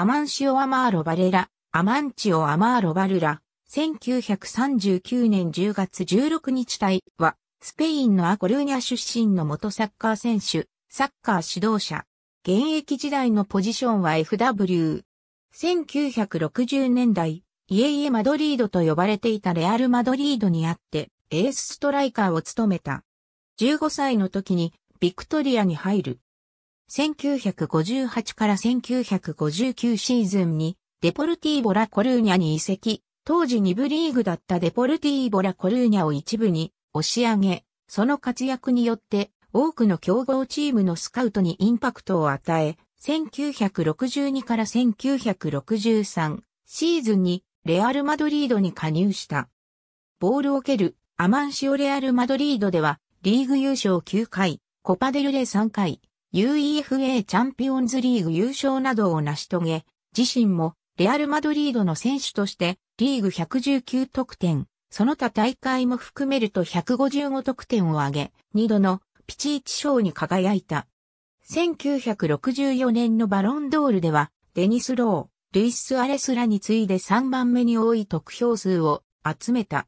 アマンシオ・アマーロ・バレラ、アマンチオ・アマーロ・バルラ、1939年10月16日隊は、スペインのアコルーニャ出身の元サッカー選手、サッカー指導者。現役時代のポジションは FW。1960年代、イエイエ・マドリードと呼ばれていたレアル・マドリードにあって、エースストライカーを務めた。15歳の時に、ビクトリアに入る。1958から1959シーズンにデポルティーボラコルーニャに移籍、当時2部リーグだったデポルティーボラコルーニャを一部に押し上げ、その活躍によって多くの競合チームのスカウトにインパクトを与え、1962から1963シーズンにレアル・マドリードに加入した。ボールを蹴るアマンシオ・レアル・マドリードではリーグ優勝9回、コパデルレ3回、UEFA チャンピオンズリーグ優勝などを成し遂げ、自身もレアル・マドリードの選手としてリーグ119得点、その他大会も含めると155得点を挙げ、2度のピチーチ賞に輝いた。1964年のバロンドールでは、デニス・ロー、ルイス・アレスらに次いで3番目に多い得票数を集めた。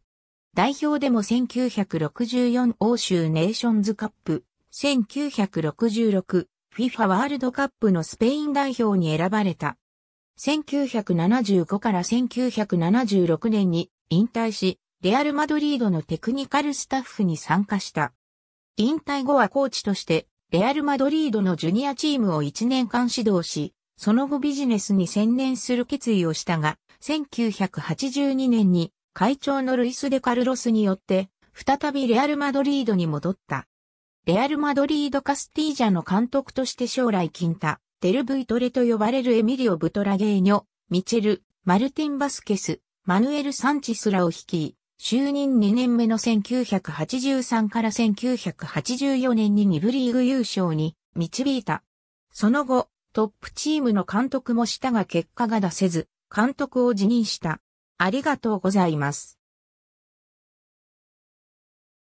代表でも1964欧州ネーションズカップ、1966 FIFA ワールドカップのスペイン代表に選ばれた。1975から1976年に引退し、レアル・マドリードのテクニカルスタッフに参加した。引退後はコーチとして、レアル・マドリードのジュニアチームを1年間指導し、その後ビジネスに専念する決意をしたが、1982年に会長のルイス・デ・カルロスによって、再びレアル・マドリードに戻った。レアル・マドリード・カスティージャの監督として将来金太、デル・ブイトレと呼ばれるエミリオ・ブトラゲーニョ、ミチェル、マルティン・バスケス、マヌエル・サンチスラを率い、就任2年目の1983から1984年に2部リーグ優勝に導いた。その後、トップチームの監督もしたが結果が出せず、監督を辞任した。ありがとうございます。